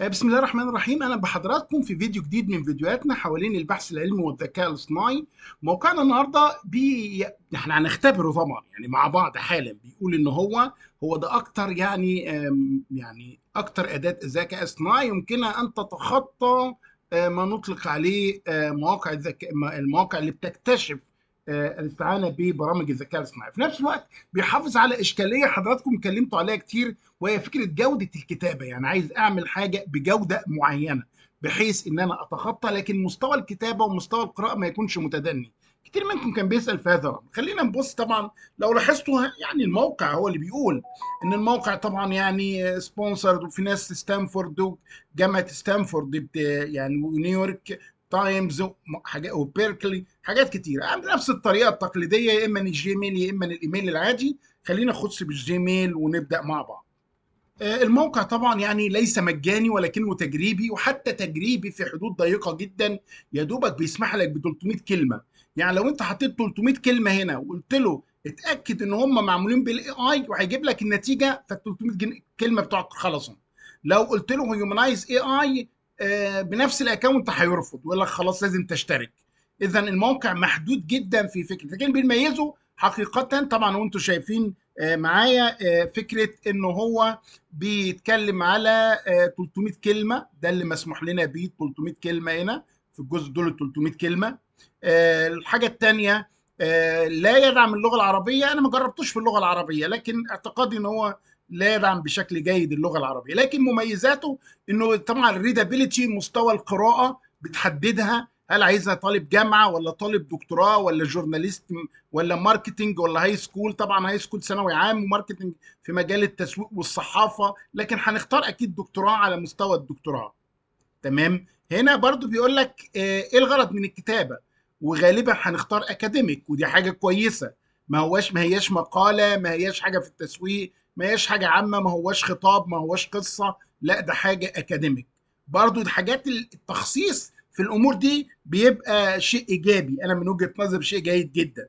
آه، بسم الله الرحمن الرحيم اهلا بحضراتكم في فيديو جديد من فيديوهاتنا حوالين البحث العلمي والذكاء الاصطناعي موقعنا النهارده بي احنا هنختبره طبعا يعني مع بعض حالا بيقول ان هو هو ده اكتر يعني يعني اكتر اداه ذكاء اصطناعي يمكنها ان تتخطى آه، ما نطلق عليه آه، مواقع الذكاء المواقع اللي بتكتشف آه، الاستعانه ببرامج الذكاء الاصطناعي في نفس الوقت بيحافظ على اشكاليه حضراتكم اتكلمتوا عليها كتير وهي فكره جوده الكتابه يعني عايز اعمل حاجه بجوده معينه بحيث ان انا اتخطى لكن مستوى الكتابه ومستوى القراءه ما يكونش متدني كتير منكم كان بيسال في هذا الامر خلينا نبص طبعا لو لاحظتوا يعني الموقع هو اللي بيقول ان الموقع طبعا يعني سبونسرد وفي ناس ستانفورد جامعه ستانفورد يعني ونيويورك تايمز حاجات وبيركلي حاجات كتيرة يعني بنفس الطريقه التقليديه يا اما الجيميل يا اما الايميل العادي خلينا نخش بالجيميل ونبدا مع بعض آه، الموقع طبعا يعني ليس مجاني ولكنه تجريبي وحتى تجريبي في حدود ضيقه جدا يا دوبك بيسمح لك ب 300 كلمه يعني لو انت حطيت 300 كلمه هنا وقلت له اتاكد ان هم معمولين بالاي اي وهيجيب لك النتيجه فال 300 كلمه بتوعك خلصوا لو قلت له هيومنايز اي اي آه، بنفس الاكونت هيرفض ويقول لك خلاص لازم تشترك اذا الموقع محدود جدا في فكره لكن بيميزه حقيقه طبعا وانتم شايفين آه، معايا آه، فكره ان هو بيتكلم على 300 كلمه ده اللي مسموح لنا بيه 300 كلمه هنا في الجزء دول 300 كلمه الحاجه الثانيه لا يدعم اللغه العربيه انا ما جربتوش في اللغه العربيه لكن اعتقادي ان هو لا يدعم بشكل جيد اللغه العربيه لكن مميزاته انه طبعا الريدابيلتي مستوى القراءه بتحددها هل عايزها طالب جامعه ولا طالب دكتوراه ولا جورناليست ولا ماركتنج ولا هاي سكول طبعا هاي سكول ثانوي عام وماركتنج في مجال التسويق والصحافه لكن هنختار اكيد دكتوراه على مستوى الدكتوراه تمام هنا برضو بيقول لك آه، ايه الغرض من الكتابه وغالبا هنختار اكاديميك ودي حاجه كويسه ما هواش ما هياش مقاله ما هياش حاجه في التسويق ما هياش حاجه عامه ما هواش خطاب ما هواش قصه لا ده حاجه اكاديميك برضو الحاجات التخصيص في الامور دي بيبقى شيء ايجابي انا من وجهه نظري شيء جيد جدا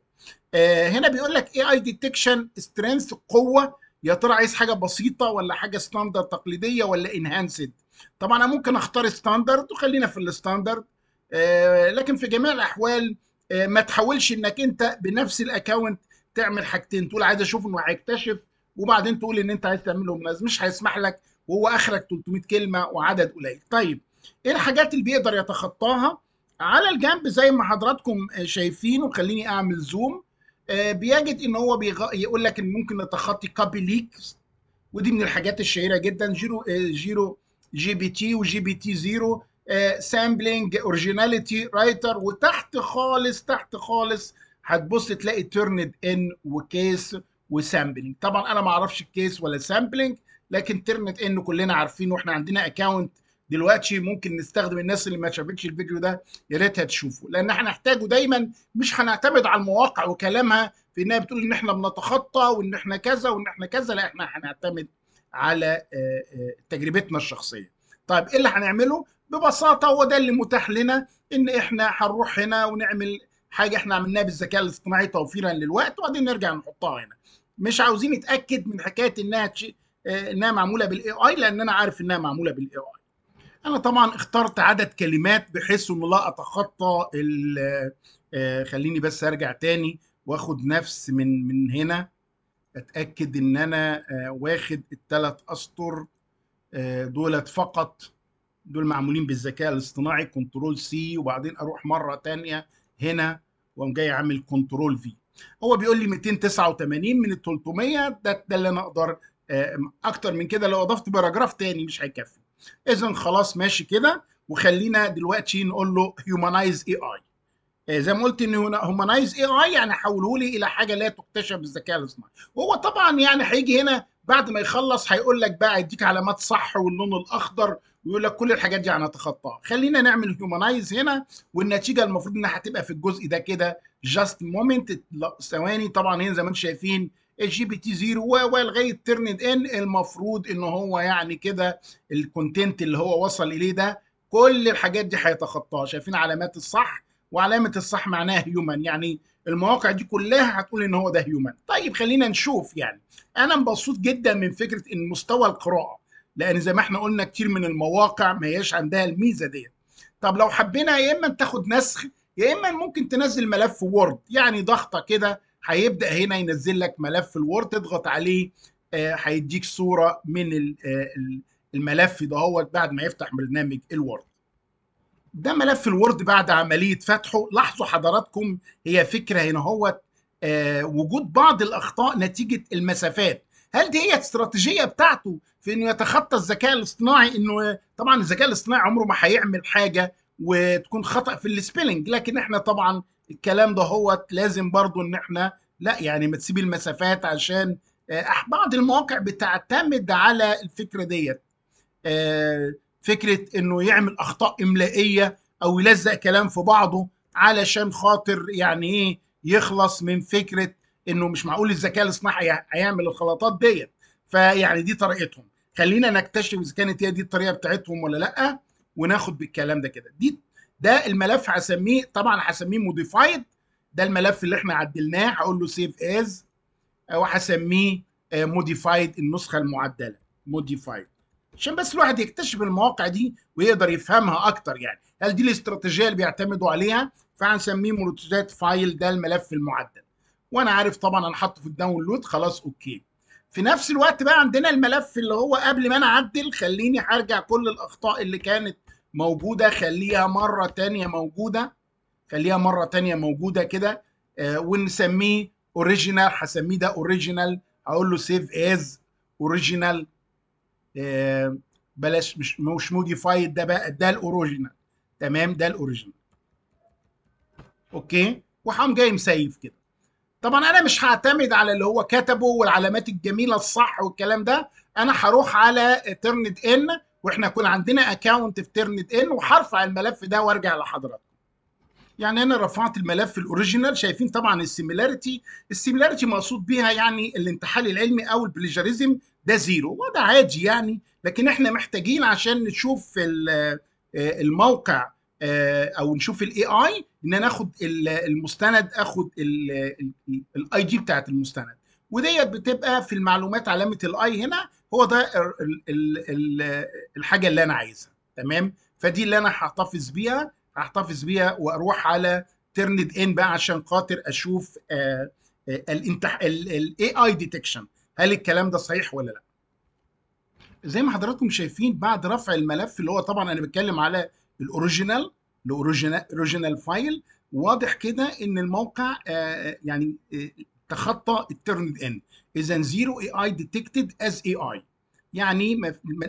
آه هنا بيقول لك اي اي ديتكشن سترينث قوة يا ترى عايز حاجه بسيطه ولا حاجه ستاندرد تقليديه ولا انهانسد طبعا انا ممكن اختار ستاندرد وخلينا في الستاندرد آه لكن في جميع الاحوال آه ما تحاولش انك انت بنفس الاكونت تعمل حاجتين تقول عايز اشوف انه هيكتشف وبعدين تقول ان انت عايز تعمل لهم مش هيسمح لك وهو اخرك 300 كلمه وعدد قليل طيب ايه الحاجات اللي بيقدر يتخطاها على الجنب زي ما حضراتكم شايفين وخليني اعمل زوم آه، بيجد ان هو بيغ... يقول لك ان ممكن نتخطي كابي ليكس ودي من الحاجات الشهيره جدا جيرو جيرو جي بي تي وجي بي تي زيرو سامبلينج اوريجيناليتي رايتر وتحت خالص تحت خالص هتبص تلاقي تيرند ان وكيس وسامبلنج طبعا انا ما اعرفش الكيس ولا سامبلنج لكن ترنت ان كلنا عارفين واحنا عندنا اكونت دلوقتي ممكن نستخدم الناس اللي ما شافتش الفيديو ده يا ريتها تشوفه لان احنا هنحتاجه دايما مش هنعتمد على المواقع وكلامها في انها بتقول ان احنا بنتخطى وان احنا كذا وان احنا كذا لا احنا هنعتمد على آه، آه، تجربتنا الشخصيه طيب ايه اللي هنعمله ببساطه هو ده اللي متاح لنا ان احنا هنروح هنا ونعمل حاجه احنا عملناها بالذكاء الاصطناعي توفيرا للوقت وبعدين نرجع نحطها هنا مش عاوزين نتاكد من حكايه انها آه، انها معموله بالاي اي لان انا عارف انها معموله بالاي اي انا طبعا اخترت عدد كلمات بحيث ان لا اتخطى آه، خليني بس ارجع تاني واخد نفس من من هنا اتاكد ان انا آه، واخد الثلاث اسطر دولت فقط دول معمولين بالذكاء الاصطناعي كنترول سي وبعدين اروح مره تانية هنا وقام جاي عامل كنترول في هو بيقول لي 289 من ال 300 ده ده اللي انا اقدر آه، اكتر من كده لو اضفت باراجراف تاني مش هيكفي اذا خلاص ماشي كده وخلينا دلوقتي نقول له هيومانايز اي اي زي ما قلت ان هيومانايز اي اي يعني حوله لي الى حاجه لا تكتشف بالذكاء الاصطناعي وهو طبعا يعني هيجي هنا بعد ما يخلص هيقول لك بقى يديك علامات صح واللون الاخضر ويقول لك كل الحاجات دي هنتخطاها خلينا نعمل هيومنايز هنا والنتيجه المفروض انها هتبقى في الجزء ده كده جاست مومنت ثواني طبعا هنا زي ما انتم شايفين الجي بي تي زيرو ولغايه ترند ان المفروض ان هو يعني كده الكونتنت اللي هو وصل اليه ده كل الحاجات دي هيتخطاها شايفين علامات الصح وعلامه الصح معناها هيومن يعني المواقع دي كلها هتقول ان هو ده هيومن طيب خلينا نشوف يعني انا مبسوط جدا من فكره ان مستوى القراءه لان زي ما احنا قلنا كتير من المواقع ما هياش عندها الميزه ديت طب لو حبينا يا اما تاخد نسخ يا اما ممكن تنزل ملف وورد يعني ضغطه كده هيبدا هنا ينزل لك ملف الوورد تضغط عليه آه، هيديك صوره من آه، الملف ده هو بعد ما يفتح برنامج الوورد ده ملف الوورد بعد عمليه فتحه لاحظوا حضراتكم هي فكره هنا هو آه، وجود بعض الاخطاء نتيجه المسافات هل دي هي استراتيجيه بتاعته في انه يتخطى الذكاء الاصطناعي انه طبعا الذكاء الاصطناعي عمره ما هيعمل حاجه وتكون خطا في السبيلنج لكن احنا طبعا الكلام ده هو لازم برضو ان احنا لا يعني ما تسيب المسافات عشان آه، بعض المواقع بتعتمد على الفكره ديت آه، فكره انه يعمل اخطاء املائيه او يلزق كلام في بعضه علشان خاطر يعني ايه يخلص من فكره انه مش معقول الذكاء الاصطناعي هيعمل الخلطات ديت فيعني دي طريقتهم خلينا نكتشف اذا كانت هي دي الطريقه بتاعتهم ولا لا وناخد بالكلام ده كده دي ده الملف هسميه طبعا هسميه موديفايد ده الملف اللي احنا عدلناه هقول له سيف از وهسميه موديفايد النسخه المعدله موديفايد عشان بس الواحد يكتشف المواقع دي ويقدر يفهمها اكتر يعني هل دي الاستراتيجيه اللي بيعتمدوا عليها فهنسميه موديفايد فايل ده الملف المعدل وانا عارف طبعا انا حاطه في الداونلود خلاص اوكي في نفس الوقت بقى عندنا الملف اللي هو قبل ما انا اعدل خليني هرجع كل الاخطاء اللي كانت موجوده خليها مره تانية موجوده خليها مره تانية موجوده كده آه ونسميه اوريجينال هسميه ده اوريجينال اقول له سيف از اوريجينال بلاش مش مش موديفايد ده بقى ده الاوريجينال تمام ده الاوريجينال اوكي وحام جاي مسيف كده طبعا انا مش هعتمد على اللي هو كتبه والعلامات الجميله الصح والكلام ده انا هروح على ترند ان واحنا يكون عندنا اكونت في ترند ان وهرفع الملف ده وارجع لحضراتكم يعني انا رفعت الملف الاوريجينال شايفين طبعا السيميلاريتي السيميلاريتي مقصود بيها يعني الانتحال العلمي او البليجاريزم ده زيرو وده عادي يعني لكن احنا محتاجين عشان نشوف الموقع آه، او نشوف الاي اي ان انا اخد المستند اخد الاي جي بتاعت المستند وديت بتبقى في المعلومات علامه الاي هنا هو ده الحاجه اللي انا عايزها تمام فدي اللي انا هحتفظ بيها هحتفظ بيها واروح على ترند ان بقى عشان خاطر اشوف الاي اي ديتكشن هل الكلام ده صحيح ولا لا زي ما حضراتكم شايفين بعد رفع الملف اللي هو طبعا انا بتكلم على الاوريجينال الاوريجينال فايل واضح كده ان الموقع آه، آه، يعني آه، تخطى الترند ان اذا زيرو اي اي ديتكتد از اي اي يعني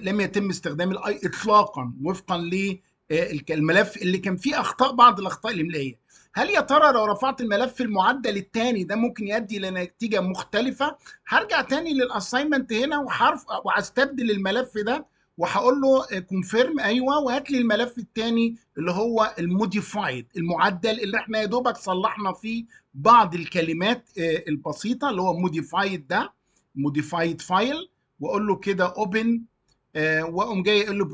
لم يتم استخدام الاي اطلاقا وفقا للملف اللي كان فيه اخطاء بعض الاخطاء الاملائيه هل يا ترى لو رفعت الملف المعدل الثاني ده ممكن يؤدي لنتيجه مختلفه هرجع تاني للاساينمنت هنا وحرف واستبدل الملف ده وهقول له كونفيرم آه، ايوه وهات لي الملف الثاني اللي هو الموديفايد المعدل اللي احنا يا دوبك صلحنا فيه بعض الكلمات آه، البسيطه اللي هو موديفايد ده موديفايد فايل واقول له كده اوبن آه، واقوم جاي اقول له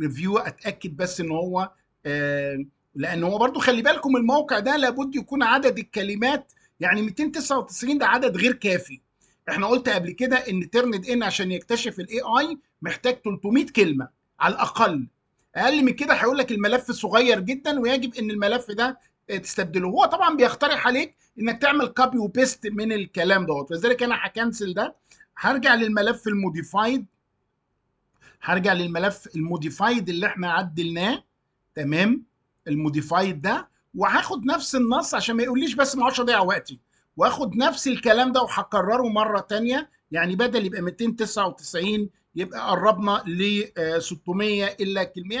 ريفيو اتاكد بس ان هو لان هو برضو خلي بالكم الموقع ده لابد يكون عدد الكلمات يعني 299 ده عدد غير كافي احنا قلت قبل كده ان ترند ان عشان يكتشف الاي اي محتاج 300 كلمه على الاقل اقل من كده هيقول لك الملف صغير جدا ويجب ان الملف ده تستبدله هو طبعا بيقترح عليك انك تعمل كوبي وبيست من الكلام دوت فلذلك انا هكنسل ده هرجع للملف الموديفايد هرجع للملف الموديفايد اللي احنا عدلناه تمام الموديفايد ده وهاخد نفس النص عشان ما يقوليش بس ما اقعدش اضيع وقتي واخد نفس الكلام ده وهكرره مره تانية يعني بدل يبقى 299 يبقى قربنا ل 600 آه، الا كلمه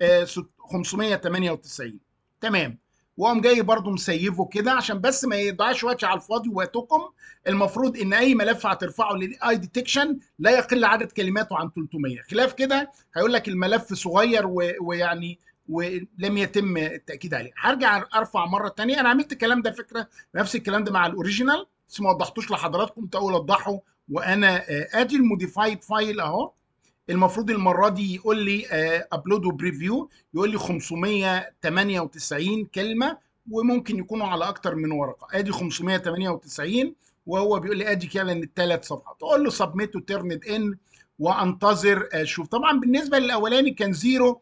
يعني 598 آه، تمام وقام جاي برضو مسيفه كده عشان بس ما يضيعش وقت على الفاضي وقتكم المفروض ان اي ملف هترفعه للاي ديتكشن لا يقل عدد كلماته عن 300 خلاف كده هيقول لك الملف صغير ويعني ولم يتم التاكيد عليه هرجع ارفع مره تانية انا عملت الكلام ده فكره نفس الكلام ده مع الاوريجينال بس ما وضحتوش لحضراتكم كنت اول اوضحه وانا آه، ادي الموديفايد فايل اهو المفروض المره دي يقول لي ابلود آه، وبريفيو يقول لي 598 كلمه وممكن يكونوا على اكتر من ورقه ادي 598 وهو بيقول لي ادي كده الثلاث صفحات اقول له سبميت وترند ان وانتظر اشوف آه، طبعا بالنسبه للاولاني كان زيرو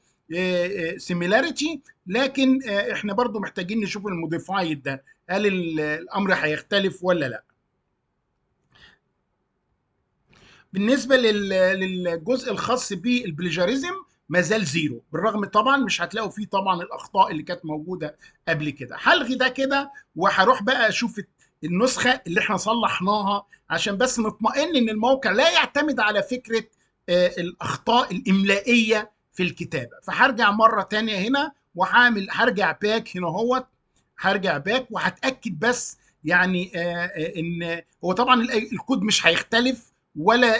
سيميلاريتي آه، آه، لكن آه، احنا برضو محتاجين نشوف الموديفايد ده هل الامر هيختلف ولا لا بالنسبه للجزء الخاص بالبليجاريزم ما زال زيرو بالرغم طبعا مش هتلاقوا فيه طبعا الاخطاء اللي كانت موجوده قبل كده هلغي ده كده وهروح بقى اشوف النسخه اللي احنا صلحناها عشان بس نطمئن ان الموقع لا يعتمد على فكره الاخطاء الاملائيه في الكتابه فهرجع مره تانية هنا وهعمل هرجع باك هنا اهوت هرجع باك وهتاكد بس يعني آه، آه، ان هو طبعا الكود مش هيختلف ولا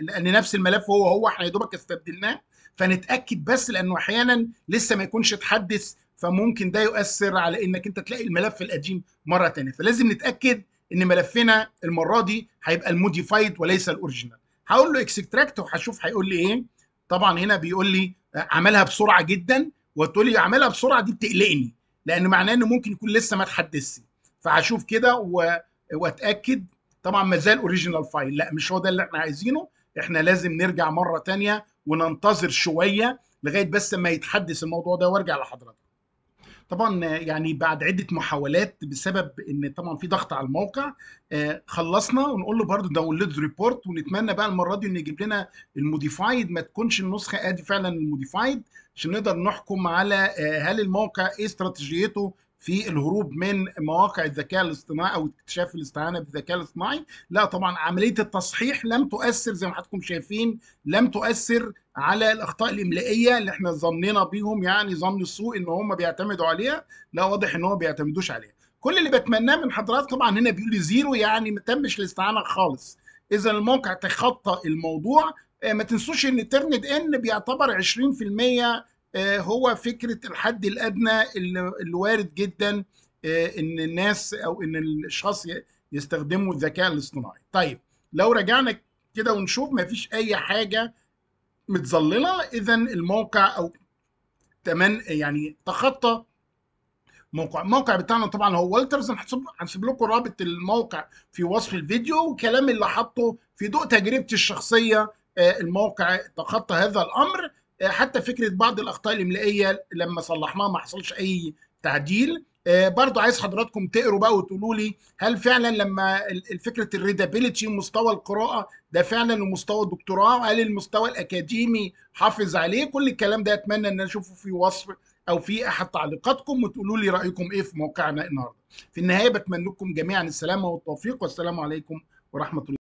لان نفس الملف هو هو احنا يا دوبك استبدلناه فنتاكد بس لانه احيانا لسه ما يكونش اتحدث فممكن ده يؤثر على انك انت تلاقي الملف القديم مره ثانيه فلازم نتاكد ان ملفنا المره دي هيبقى الموديفايد وليس الاوريجينال هقول له اكستراكت وهشوف هيقول لي ايه طبعا هنا بيقول لي عملها بسرعه جدا وتقول لي عملها بسرعه دي بتقلقني لان معناه انه ممكن يكون لسه ما اتحدثش فهشوف كده و... واتاكد طبعا ما زال اوريجينال فايل لا مش هو ده اللي احنا عايزينه احنا لازم نرجع مره تانية وننتظر شويه لغايه بس ما يتحدث الموضوع ده وارجع لحضرتك طبعا آه، يعني بعد عده محاولات بسبب ان طبعا في ضغط على الموقع آه، خلصنا ونقول له برضه داونلود ريبورت ونتمنى بقى المره دي انه يجيب لنا الموديفايد ما تكونش النسخه ادي فعلا الموديفايد عشان نقدر نحكم على آه، هل الموقع ايه استراتيجيته في الهروب من مواقع الذكاء الاصطناعي او اكتشاف الاستعانه بالذكاء الاصطناعي لا طبعا عمليه التصحيح لم تؤثر زي ما حضراتكم شايفين لم تؤثر على الاخطاء الاملائيه اللي احنا ظنينا بيهم يعني ظن السوء ان هم بيعتمدوا عليها لا واضح ان هم بيعتمدوش عليها كل اللي بتمناه من حضراتكم طبعا هنا بيقول زيرو يعني ما تمش الاستعانه خالص اذا الموقع تخطى الموضوع آه، ما تنسوش ان ترند ان بيعتبر 20% آه، هو فكره الحد الادنى اللي وارد جدا آه، ان الناس او ان الاشخاص يستخدموا الذكاء الاصطناعي طيب لو رجعنا كده ونشوف مفيش اي حاجه متظلله اذا الموقع او تمن يعني تخطى موقع الموقع بتاعنا طبعا هو والترز هنسيب لكم رابط الموقع في وصف الفيديو والكلام اللي حاطه في ضوء تجربتي الشخصيه آه، الموقع تخطى هذا الامر آه، حتى فكره بعض الاخطاء الاملائيه لما صلحناها ما حصلش اي تعديل آه، برضو عايز حضراتكم تقروا بقى وتقولوا لي هل فعلا لما فكره الريدابيلتي مستوى القراءه ده فعلا لمستوى الدكتوراه هل المستوى الاكاديمي حافظ عليه كل الكلام ده اتمنى ان اشوفه في وصف او في احد تعليقاتكم وتقولوا لي رايكم ايه في موقعنا النهارده في النهايه بتمنى لكم جميعا السلامه والتوفيق والسلام عليكم ورحمه الله